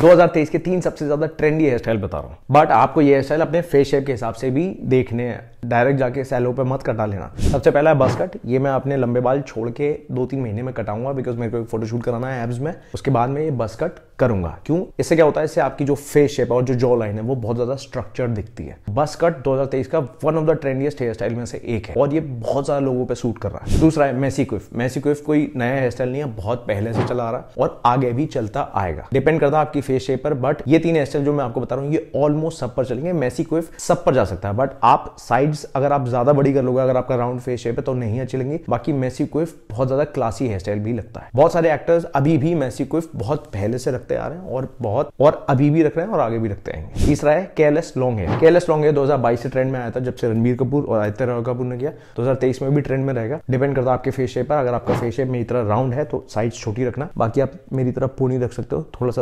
2023 के तीन सबसे ज्यादा ट्रेंडी हेयर स्टाइल बता रहा हूँ बट आपको ये हेयर स्टाइल अपने फेस शेप के हिसाब से भी देखने हैं डायरेक्ट जाके सैलो पे मत कटा लेना सबसे पहला है बस कट ये मैं अपने लंबे बाल छोड़ के दो तीन महीने में कटाऊंगा बिकॉज मेरे को फोटोशूट कराना है एब्स में उसके बाद में ये बस कट करूंगा क्यों इससे क्या होता है इससे आपकी जो फेस शेप है और जो जॉ लाइन है वो बहुत ज्यादा स्ट्रक्चर दिखती है बस कट 2023 का one of the trendiest hair style में से एक है और ये बहुत ज्यादा लोगों पे सूट कर रहा है दूसरा है मैसी क्विफ मैसी क्विफ कोई नया हेयर स्टाइल नहीं है बहुत पहले से चला आ रहा है और आगे भी चलता आएगा डिपेंड करता है आपकी फेस शेप पर बट ये तीन हेयर स्टाइल जो मैं आपको बता रहा हूँ ये ऑलमोस्ट सब पर चलेंगे मैसी क्विफ सब पर जा सकता है बट आप साइड अगर आप ज्यादा बड़ी कर लोगे अगर आपका राउंड फेस शेप है तो नहीं अच्छी लगेंगे बाकी मैसी क्विफ बहुत ज्यादा क्लासी हेयर स्टाइल भी लगता है बहुत सारे एक्टर्स अभी भी मैसी क्विफ बहुत पहले से रख रखते आ रहे हैं और बहुत और अभी भी रख रहे हैं और आगे भी रखते हैं तीसरा है careless long hair careless long hair दो से ट्रेंड में आया था जब से रणबीर कपूर और आदित्य राव कपूर ने किया दो में भी ट्रेंड में रहेगा डिपेंड करता है आपके फेस शेप पर अगर आपका फेस शेप मेरी तरह राउंड है तो साइज छोटी रखना बाकी आप मेरी तरह पूरी रख सकते हो थोड़ा सा